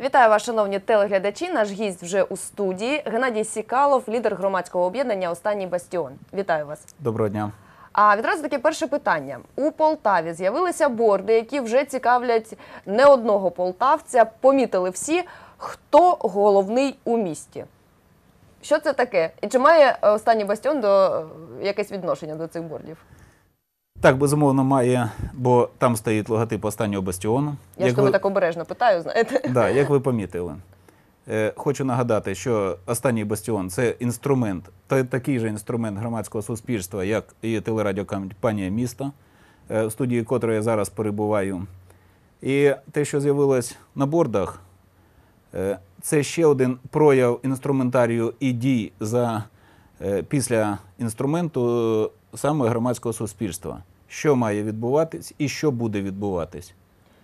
Вітаю вас, шановні телеглядачі. Наш гість вже у студії. Геннадій Сікалов, лідер громадського об'єднання Останній бастіон. Вітаю вас. Доброго дня. А відразу таке перше питання у Полтаві з'явилися борди, які вже цікавлять не одного полтавця. Помітили всі, хто головний у місті. Що це таке? І чи має е, останній бастіон до е, якесь відношення до цих бордів? Так, безумовно, має, бо там стоїть логотип останнього бастіону. Я як ж тому ви... так обережно питаю, знаєте. Так, да, як ви помітили. Е, хочу нагадати, що останній бастіон це інструмент, та, такий же інструмент громадського суспільства, як і телерадіокампанія міста, е, в студії котрої я зараз перебуваю. І те, що з'явилось на бордах, е, це ще один прояв інструментарію і дій за, після інструменту. Саме громадського суспільства що має відбуватись і що буде відбуватись.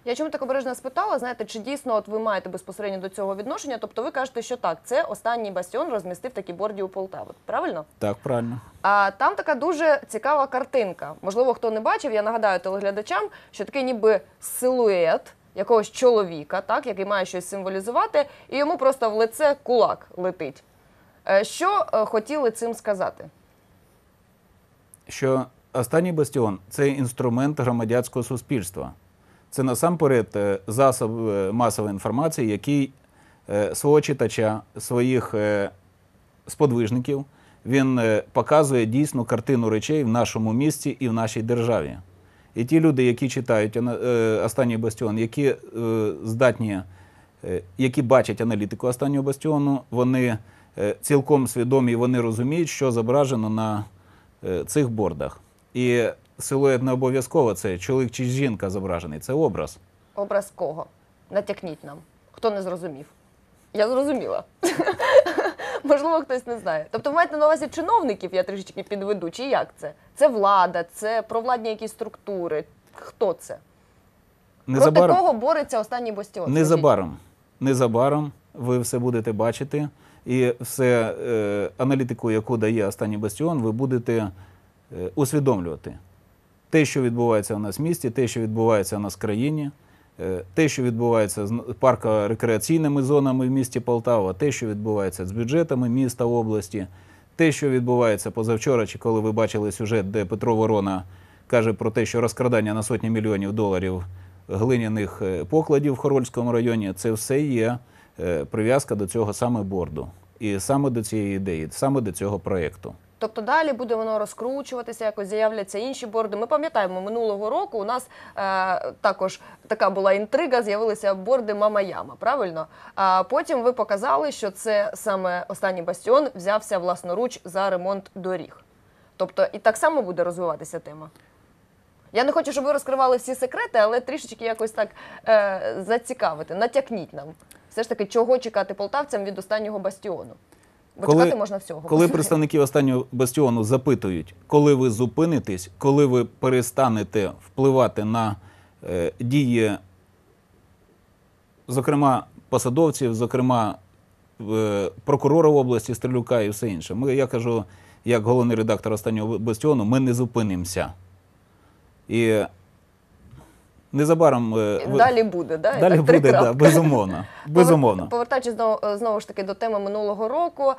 Я чому так обережно спитала? Знаєте, чи дійсно от ви маєте безпосередньо до цього відношення? Тобто ви кажете, що так, це останній бастіон розмістив такі борді у Полтави. Правильно? Так, правильно. А там така дуже цікава картинка. Можливо, хто не бачив, я нагадаю телеглядачам, що такий ніби силует якогось чоловіка, так, який має щось символізувати, і йому просто в лице кулак летить. Е, що е, хотіли цим сказати? Що Останній бастіон це інструмент громадянського суспільства. Це насамперед е, засоб е, масової інформації, який е, свого читача, своїх сподвижників, він показує дійсну картину речей в нашому місті і в нашій державі. І ті люди, які читають останній бастіон, які здатні, які бачать аналітику останнього бастіону, вони цілком свідомі, вони розуміють, що зображено на цих бордах. І силует не обов'язково це чоловік чи жінка зображений, це образ. Образ кого? Натякніть нам. Хто не зрозумів? Я зрозуміла. Можливо, хтось не знає. Тобто, ви маєте на увазі чиновників, я трішечки підведу, чи як це? Це влада, це провладні якісь структури. Хто це? Незабаром. Проти кого бореться останній бастіон? Незабаром. Незабаром ви все будете бачити, і все е, аналітику, яку дає останній бастіон, ви будете Е, усвідомлювати те, що відбувається у нас в місті, те, що відбувається у нас в країні, е, те, що відбувається з парко-рекреаційними зонами в місті Полтава, те, що відбувається з бюджетами міста області, те, що відбувається позавчора, чи коли ви бачили сюжет, де Петро Ворона каже про те, що розкрадання на сотні мільйонів доларів глиняних е, покладів в Хорольському районі, це все є прив'язка до цього саме борду. І саме до цієї ідеї, саме до цього проєкту. Тобто далі буде воно розкручуватися, якось з'являться інші борди. Ми пам'ятаємо, минулого року у нас е, також така була інтрига, з'явилися борди Мама Яма. Правильно? А потім ви показали, що це саме останній бастіон взявся власноруч за ремонт доріг. Тобто, і так само буде розвиватися тема. Я не хочу, щоб ви розкривали всі секрети, але трішечки якось так е, зацікавити, натякніть нам. Все ж таки, чого чекати полтавцям від останнього бастіону? Бо коли, чекати можна всього. Коли представників останнього бастіону запитують, коли ви зупинитесь, коли ви перестанете впливати на е, дії, зокрема, посадовців, зокрема, е, прокурора в області Стрелюка і все інше. Ми, Я кажу, як головний редактор останнього бастіону, ми не зупинимося. І Незабаром е, е, далі буде, да? далі так, буде, да, безумовно. безумовно. Повертаючись знову, е, знову ж таки до теми минулого року,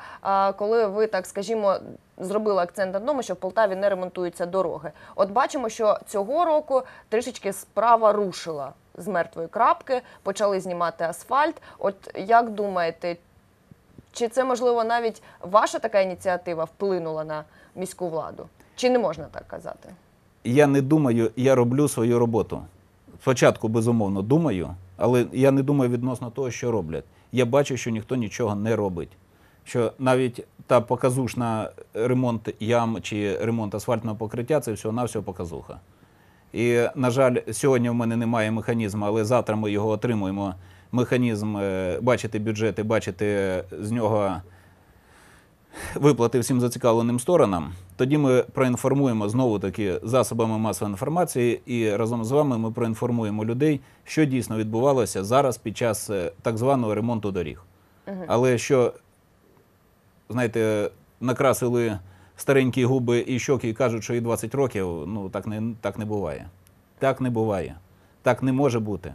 коли ви так скажімо, зробили акцент на тому, що в Полтаві не ремонтуються дороги. От бачимо, що цього року трішечки справа рушила з мертвої крапки, почали знімати асфальт. От як думаєте, чи це можливо навіть ваша така ініціатива вплинула на міську владу? Чи не можна так казати? Я не думаю, я роблю свою роботу спочатку, безумовно, думаю, але я не думаю відносно того, що роблять. Я бачу, що ніхто нічого не робить. Що навіть та показушна ремонт ям чи ремонт асфальтного покриття це всього-навсього показуха. І, на жаль, сьогодні в мене немає механізму, але завтра ми його отримуємо. Механізм е, бачити бюджет і бачити з нього виплати всім зацікавленим сторонам. Тоді ми проінформуємо знову таки засобами масової інформації, і разом з вами ми проінформуємо людей, що дійсно відбувалося зараз під час е, так званого ремонту доріг. Але що, знаєте, накрасили старенькі губи і щоки і кажуть, що і 20 років, ну так не так не буває. Так не буває, так не може бути.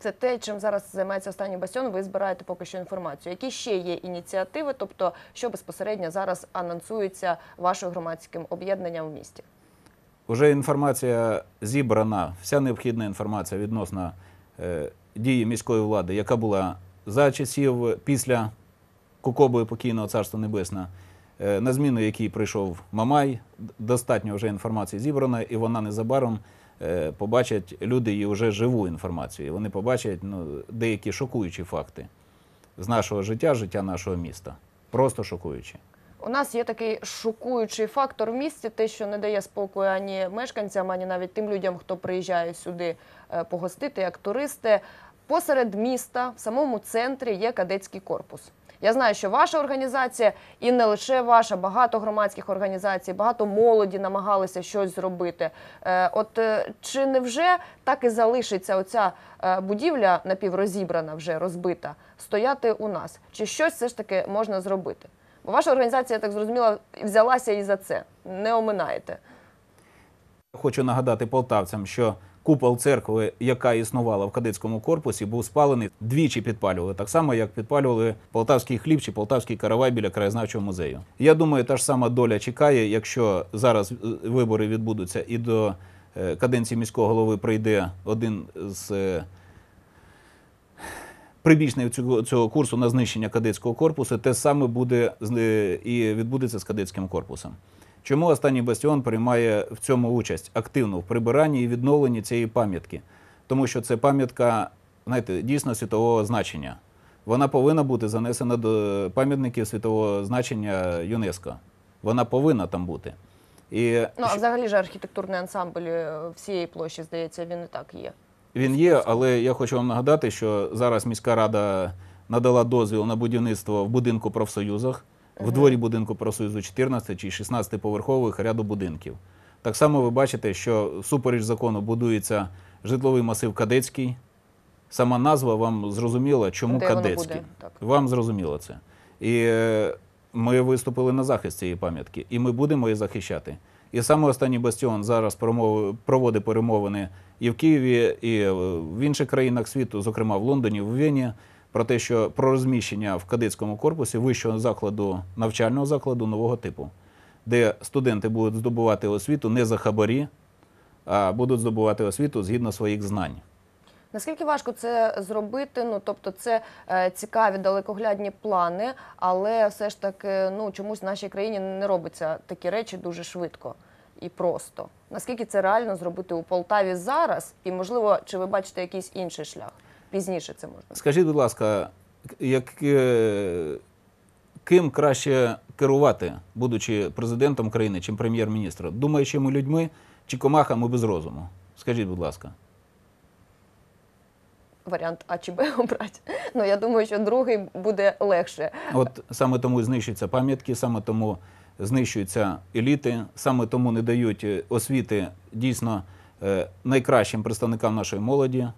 Це те, чим зараз займається останній басьйон. Ви збираєте поки що інформацію. Які ще є ініціативи, тобто що безпосередньо зараз анонсується вашим громадським об'єднанням в місті? Уже інформація зібрана, вся необхідна інформація відносно е, дії міської влади, яка була за часів після Кукобою покійного царства небесного. Е, на зміну, якій прийшов Мамай, достатньо вже інформації зібрана і вона незабаром Е, побачать люди і вже живу інформацію. Вони побачать ну, деякі шокуючі факти з нашого життя, життя нашого міста. Просто шокуючі. У нас є такий шокуючий фактор в місті, те, що не дає спокою ані мешканцям, ані навіть тим людям, хто приїжджає сюди е, погостити як туристи. Посеред міста, в самому центрі, є кадетський корпус. Я знаю, що ваша організація і не лише ваша, багато громадських організацій, багато молоді намагалися щось зробити. Е, от е, чи не вже так і залишиться оця е, будівля напіврозібрана, вже розбита, стояти у нас? Чи щось все ж таки можна зробити? Бо ваша організація, я так зрозуміла, взялася і за це. Не оминаєте. Хочу нагадати полтавцям, що Купол церкви, яка існувала в кадетському корпусі, був спалений двічі підпалювали, так само як підпалювали полтавський хліб чи полтавський каравай біля краєзнавчого музею. Я думаю, та ж сама доля чекає, якщо зараз е, вибори відбудуться, і до е, каденції міського голови прийде один з е, прибічний цього курсу на знищення кадетського корпусу, те саме буде і відбудеться з кадетським корпусом. Чому останній бастіон приймає в цьому участь активно в прибиранні і відновленні цієї пам'ятки? Тому що це пам'ятка, знаєте, дійсно світового значення. Вона повинна бути занесена до пам'ятників світового значення ЮНЕСКО. Вона повинна там бути. І ну а взагалі ж архітектурний ансамбль е, всієї площі здається, він і так є. Він є, але я хочу вам нагадати, що зараз міська рада надала дозвіл на будівництво в будинку профсоюзах в дворі будинку профсоюзу 14 чи 16 поверхових ряду будинків. Так само ви бачите, що супереч закону будується житловий масив Кадецький. Сама назва вам зрозуміла, чому Де Кадецький. Вам зрозуміло це. І е, ми виступили на захист цієї пам'ятки, і ми будемо її захищати. І саме останній бастіон зараз проводить перемовини і в Києві, і е, в інших країнах світу, зокрема в Лондоні, в Вені про те, що про розміщення в кадетському корпусі вищого закладу навчального закладу нового типу, де студенти будуть здобувати освіту не за хабарі, а будуть здобувати освіту згідно своїх знань. Наскільки важко це зробити? Ну тобто, це е, цікаві далекоглядні плани, але все ж таки, ну чомусь в нашій країні не робиться такі речі дуже швидко і просто. Наскільки це реально зробити у Полтаві зараз? І можливо, чи ви бачите якийсь інший шлях? пізніше це можна. Скажіть, будь ласка, як, е, ким краще керувати, будучи президентом країни, чим прем'єр-міністром? Думаючими людьми чи комахами без розуму? Скажіть, будь ласка. Варіант А чи Б обрати. Ну я думаю, що другий буде легше. От саме тому знищуються пам'ятки, саме тому знищуються еліти, саме тому не дають е, освіти дійсно е, найкращим представникам нашої молоді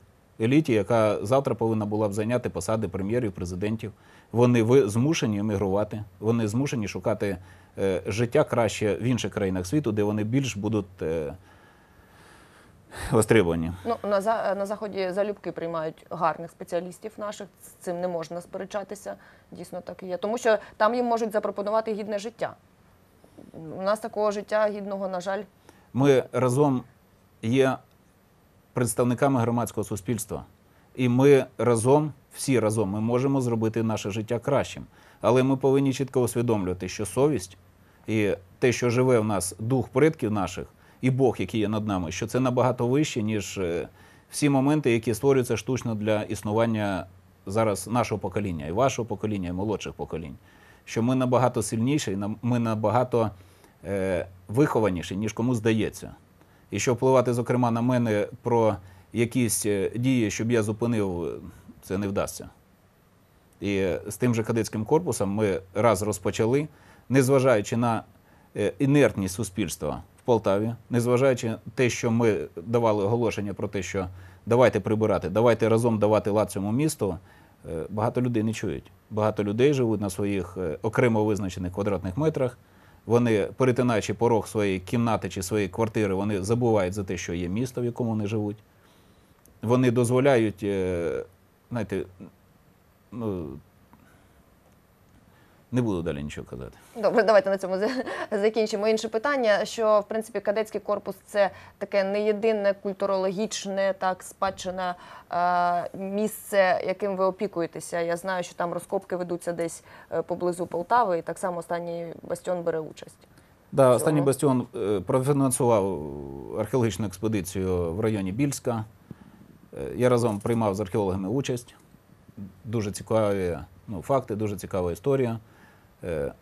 еліті, яка завтра повинна була б зайняти посади прем'єрів, президентів. Вони змушені емігрувати, вони змушені шукати е, життя краще в інших країнах світу, де вони більш будуть. Е, Востребовані ну на за на заході залюбки приймають гарних спеціалістів наших. З цим не можна сперечатися. Дійсно, так і є. Тому що там їм можуть запропонувати гідне життя. У нас такого життя гідного, на жаль, ми разом є представниками громадського суспільства. І ми разом, всі разом, ми можемо зробити наше життя кращим. Але ми повинні чітко усвідомлювати, що совість і те, що живе в нас дух предків наших і Бог, який є над нами, що це набагато вище, ніж е, всі моменти, які створюються штучно для існування зараз нашого покоління, і вашого покоління, і молодших поколінь. Що ми набагато сильніші, ми набагато е, вихованіші, ніж кому здається і що впливати, зокрема, на мене про якісь е, дії, щоб я зупинив, е, це не вдасться. І з тим же кадетським корпусом ми раз розпочали, незважаючи на е, інертність суспільства в Полтаві, незважаючи на те, що ми давали оголошення про те, що давайте прибирати, давайте разом давати лад цьому місту. Багато людей не чують. Багато людей живуть на своїх окремо визначених квадратних метрах. Вони, перетинаючи порог своєї кімнати чи своєї квартири, вони забувають за те, що є місто, в якому вони живуть. Вони дозволяють, е, знаєте, ну, не буду далі нічого казати. Добре, давайте на цьому закінчимо. Інше питання: що в принципі кадетський корпус це таке не єдине культурологічне, так спадщина е, місце, яким ви опікуєтеся. Я знаю, що там розкопки ведуться десь е, поблизу Полтави, і так само останній бастіон бере участь. Да, останній бастіон е, профінансував археологічну експедицію в районі Більська. Я разом приймав з археологами участь. Дуже цікаві ну, факти, дуже цікава історія. Е,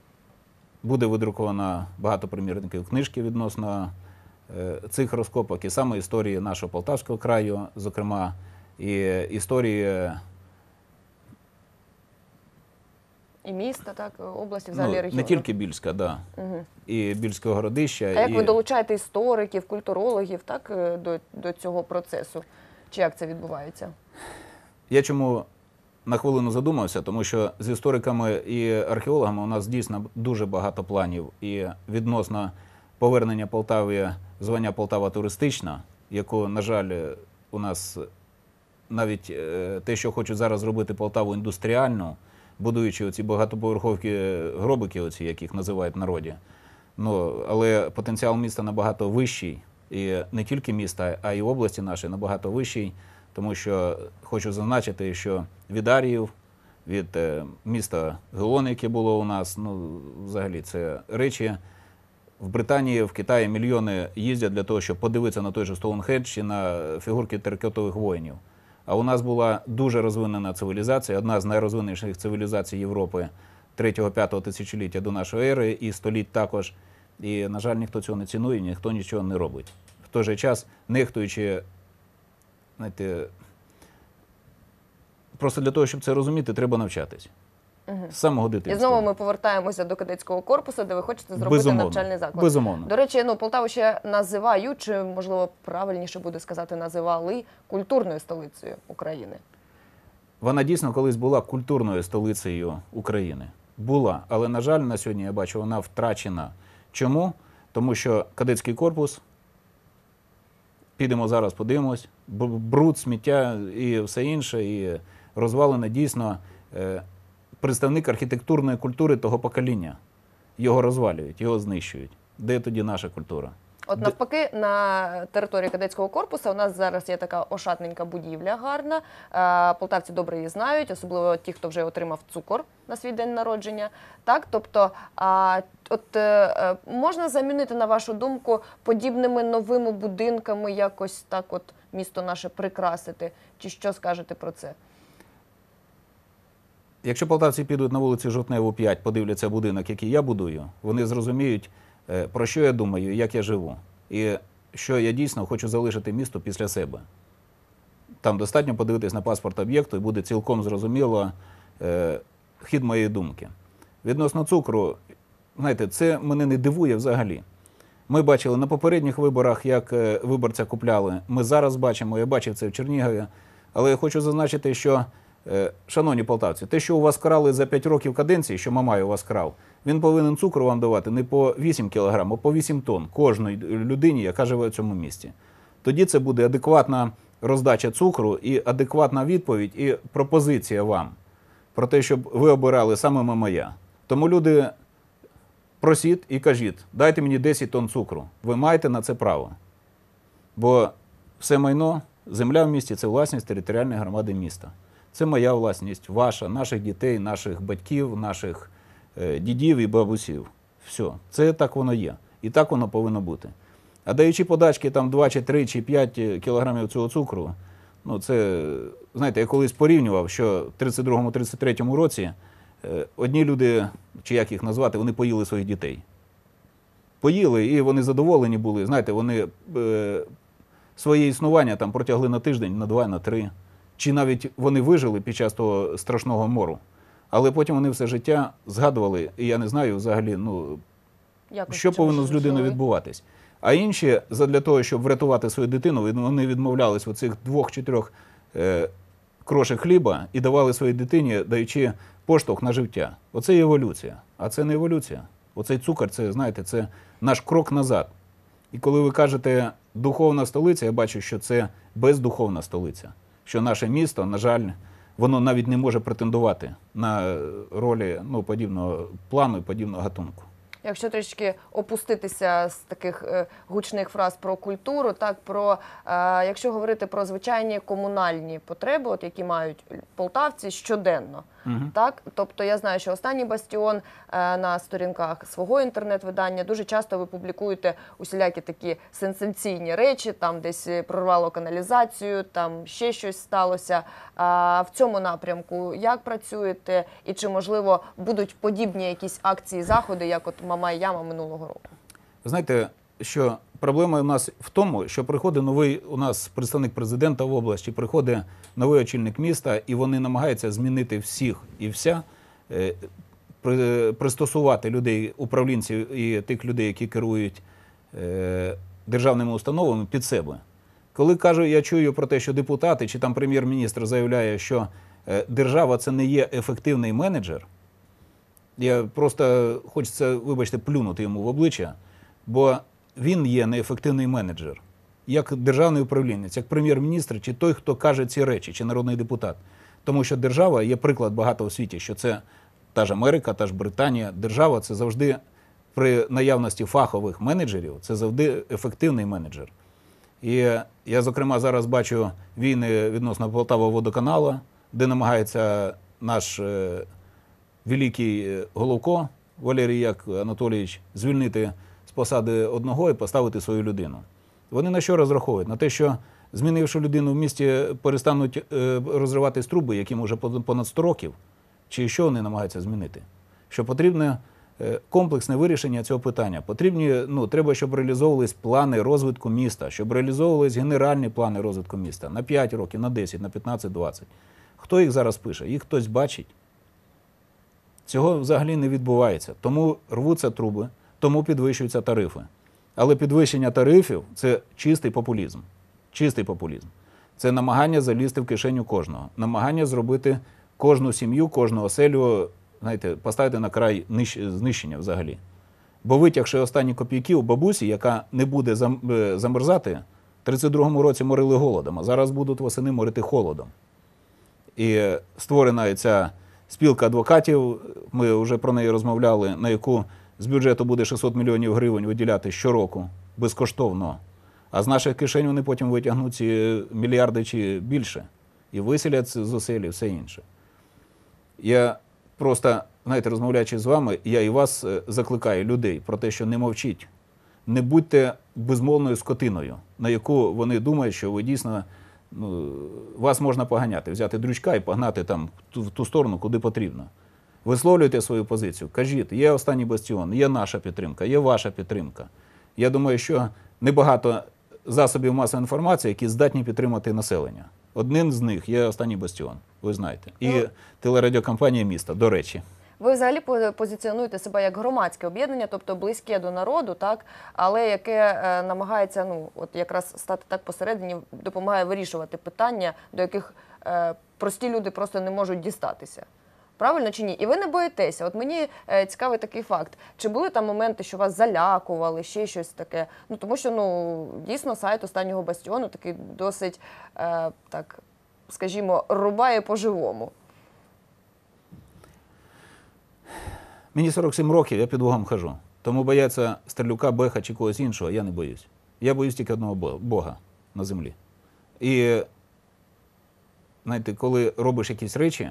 буде видрукована багато примірників книжки відносно е, цих розкопок, і саме історії нашого Полтавського краю, зокрема, і історії. І міста, так, області ну, взагалі ну, регіону. Не тільки Більська, да. Угу. І Більського городища. А як і... ви долучаєте істориків, культурологів так, е, до, до цього процесу? Чи як це відбувається? Я чому на хвилину задумався, тому що з істориками і археологами у нас дійсно дуже багато планів і відносно повернення Полтави, звання Полтава туристична, яку, на жаль, у нас навіть е, те, що хочуть зараз зробити Полтаву індустріальну, будуючи оці багатоповерховки гробики, оці, як їх називають в народі. Ну, Але потенціал міста набагато вищий, і не тільки міста, а й області наші набагато вищий тому що хочу зазначити, що від Аріїв, від е, міста Геон, яке було у нас, ну взагалі це речі. В Британії, в Китаї мільйони їздять для того, щоб подивитися на той же Стоунхедж чи на фігурки теркотових воїнів. А у нас була дуже розвинена цивілізація, одна з найрозвиненіших цивілізацій Європи 3-5 тисячоліття до нашої ери і століть також. І, на жаль, ніхто цього не цінує, ніхто нічого не робить. В той же час, нехтуючи знаєте, просто для того, щоб це розуміти, треба навчатись. Угу. самого дитинства. І знову ми повертаємося до кадетського корпусу, де ви хочете зробити Безумовно. навчальний заклад. Безумовно. До речі, ну Полтаву ще називають, чи можливо правильніше буде сказати, називали культурною столицею України. Вона дійсно колись була культурною столицею України. Була, але, на жаль, на сьогодні я бачу, вона втрачена. Чому? Тому що кадетський корпус підемо зараз, подивимось. Бруд, сміття і все інше, і розвалена дійсно е, представник архітектурної культури того покоління. Його розвалюють, його знищують. Де тоді наша культура? От навпаки, на території кадетського корпусу у нас зараз є така ошатненька будівля, гарна. Е, полтавці добре її знають, особливо ті, хто вже отримав цукор на свій день народження. Так, тобто, от е, е, можна замінити на вашу думку подібними новими будинками, якось так, от місто наше прикрасити, чи що скажете про це? Якщо полтавці підуть на вулиці Жовтневу, 5, подивляться будинок, який я будую, вони зрозуміють. Е, про що я думаю, як я живу, і що я дійсно хочу залишити місто після себе. Там достатньо подивитись на паспорт об'єкту, і буде цілком зрозуміло е, хід моєї думки. Відносно цукру, знаєте, це мене не дивує взагалі. Ми бачили на попередніх виборах, як е, виборця купляли. Ми зараз бачимо, я бачив це в Чернігові. Але я хочу зазначити, що Е, шановні полтавці, те, що у вас крали за 5 років каденції, що Мамай у вас крав, він повинен цукру вам давати не по 8 кілограм, а по 8 тонн кожної людині, яка живе в цьому місті. Тоді це буде адекватна роздача цукру і адекватна відповідь і пропозиція вам про те, щоб ви обирали саме Мамая. Тому люди просіть і кажіть, дайте мені 10 тонн цукру. Ви маєте на це право. Бо все майно, земля в місті це власність територіальної громади міста. Це моя власність, ваша, наших дітей, наших батьків, наших е, дідів і бабусів. Все, це так воно є. І так воно повинно бути. А даючи подачки там 2 чи 3 чи 5 е, кілограмів цього цукру, ну це, знаєте, я колись порівнював, що в 32-33 році е, одні люди, чи як їх назвати, вони поїли своїх дітей. Поїли і вони задоволені були. Знаєте, вони е, своє існування там протягли на тиждень, на два, на три чи навіть вони вижили під час того страшного мору. Але потім вони все життя згадували, і я не знаю взагалі, ну Якось що повинно з людиною відбуватись. А інші, задля того, щоб врятувати свою дитину, вони відмовлялись у цих двох чи трьох е, крошек хліба і давали своїй дитині, даючи поштовх на життя. Оце є еволюція. А це не еволюція. Оцей цукор, це знаєте, це наш крок назад. І коли ви кажете духовна столиця, я бачу, що це бездуховна столиця що наше місто, на жаль, воно навіть не може претендувати на ролі ну, подібного плану і подібного гатунку. Якщо трішки опуститися з таких е, гучних фраз про культуру, так про е, якщо говорити про звичайні комунальні потреби, от які мають полтавці щоденно. Так, тобто я знаю, що останній бастіон е, на сторінках свого інтернет-видання дуже часто ви публікуєте усілякі такі сенсаційні речі, там десь е, прорвало каналізацію, там ще щось сталося. А в цьому напрямку як працюєте, і чи можливо будуть подібні якісь акції заходи, як от мама і яма минулого року? Знаєте, що проблема у нас в тому, що приходить новий у нас представник президента в області, приходить новий очільник міста, і вони намагаються змінити всіх і вся, е, пристосувати людей, управлінців і тих людей, які керують е, державними установами під себе. Коли кажу, я чую про те, що депутати чи там прем'єр-міністр заявляє, що е, держава це не є ефективний менеджер. Я просто хочеться, вибачте, плюнути йому в обличчя, бо він є неефективний менеджер, як державний управлінець, як прем'єр-міністр, чи той, хто каже ці речі, чи народний депутат. Тому що держава є приклад багато у світі, що це та ж Америка, та ж Британія. Держава це завжди при наявності фахових менеджерів, це завжди ефективний менеджер. І я, зокрема, зараз бачу війни відносно Полтава водоканала, де намагається наш е, великий е, головко Валерій Як Анатолійович звільнити посади одного і поставити свою людину. Вони на що розраховують? На те, що змінивши людину в місті, перестануть е, розриватись труби, яким уже понад 100 років, чи що вони намагаються змінити? Що потрібне е, комплексне вирішення цього питання. Потрібні, ну, Треба, щоб реалізовувались плани розвитку міста, щоб реалізовувались генеральні плани розвитку міста на 5 років, на 10, на 15, 20. Хто їх зараз пише? Їх хтось бачить. Цього взагалі не відбувається. Тому рвуться труби, тому підвищуються тарифи. Але підвищення тарифів це чистий популізм. Чистий популізм. Це намагання залізти в кишеню кожного, намагання зробити кожну сім'ю, кожну оселю, знаєте, поставити на край знищення взагалі. Бо витягши останні копійки у бабусі, яка не буде е, замерзати, в 32-му році морили голодом, а зараз будуть восени морити холодом. І створена ця спілка адвокатів, ми вже про неї розмовляли, на яку з бюджету буде 600 мільйонів гривень виділяти щороку безкоштовно, а з наших кишень вони потім витягнуть ці мільярди чи більше і виселять зусиль і все інше. Я просто, знаєте, розмовляючи з вами, я і вас е, закликаю людей про те, що не мовчіть. Не будьте безмовною скотиною, на яку вони думають, що ви дійсно ну, вас можна поганяти, взяти дрючка і погнати там в ту сторону, куди потрібно. Висловлюйте свою позицію. Кажіть, є останній бастіон, є наша підтримка, є ваша підтримка. Я думаю, що небагато засобів масової інформації, які здатні підтримати населення. Одним з них є останній бастіон, ви знаєте, і ну, телерадіокомпанія міста. До речі, ви взагалі позиціонуєте себе як громадське об'єднання, тобто близьке до народу, так але яке е, намагається ну от якраз стати так посередині, допомагає вирішувати питання, до яких е, прості люди просто не можуть дістатися правильно чи ні? І ви не боїтеся. От мені е, цікавий такий факт. Чи були там моменти, що вас залякували, ще щось таке? Ну тому що ну дійсно сайт останнього бастіону такий досить е, так, скажімо, рубає по-живому. Мені 47 років, я під Богом хожу. Тому бояться стрелюка, беха чи когось іншого, я не боюсь. Я боюсь тільки одного Бога на землі. І знаєте, коли робиш якісь речі,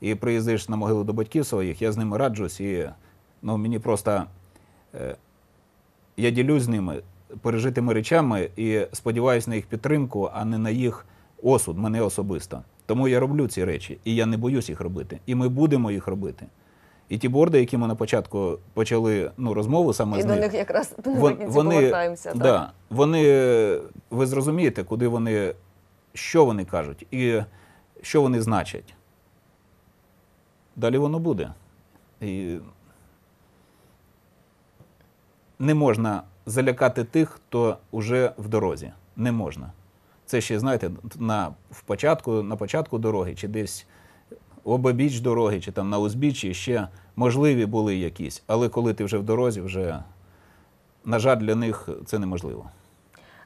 і приїздиш на могилу до батьків своїх, я з ними раджусь, і ну, мені просто е, я ділюсь з ними пережитими речами і сподіваюся на їх підтримку, а не на їх осуд, мене особисто. Тому я роблю ці речі, і я не боюсь їх робити. І ми будемо їх робити. І ті борди, які ми на початку почали ну, розмову саме і з до них якраз вон, вони, повертаємося. Да, так? Вони, ви зрозумієте, куди вони, що вони кажуть і що вони значать далі воно буде. І Не можна залякати тих, хто вже в дорозі. Не можна. Це ще, знаєте, на в початку, на початку дороги, чи десь обобіч дороги, чи там на узбіччі ще можливі були якісь. Але коли ти вже в дорозі, вже, на жаль, для них це неможливо.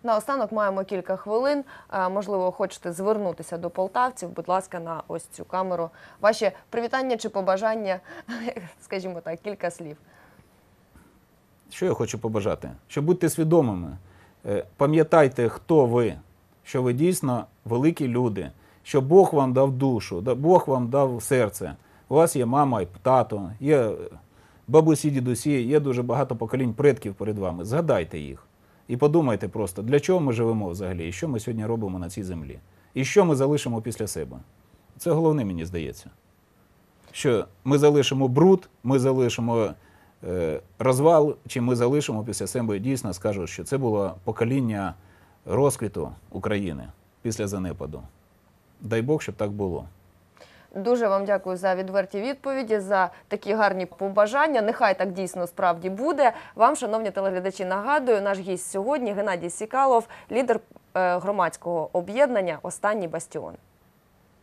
Наостанок маємо кілька хвилин. Е, можливо, хочете звернутися до полтавців. Будь ласка, на ось цю камеру. Ваші привітання чи побажання, скажімо так, кілька слів. Що я хочу побажати? Щоб бути свідомими. Е, пам'ятайте, хто ви, що ви дійсно великі люди, що Бог вам дав душу, Бог вам дав серце. У вас є мама і тато, є бабусі, дідусі, є дуже багато поколінь предків перед вами. Згадайте їх. І подумайте просто, для чого ми живемо взагалі, і що ми сьогодні робимо на цій землі, і що ми залишимо після себе. Це головне, мені здається. Що ми залишимо бруд, ми залишимо е, розвал, чи ми залишимо після себе дійсно скажу, що це було покоління розквіту України після занепаду. Дай Бог, щоб так було. Дуже вам дякую за відверті відповіді, за такі гарні побажання. Нехай так дійсно справді буде. Вам, шановні телеглядачі, нагадую, наш гість сьогодні Геннадій Сікалов, лідер е, громадського об'єднання Останній бастіон.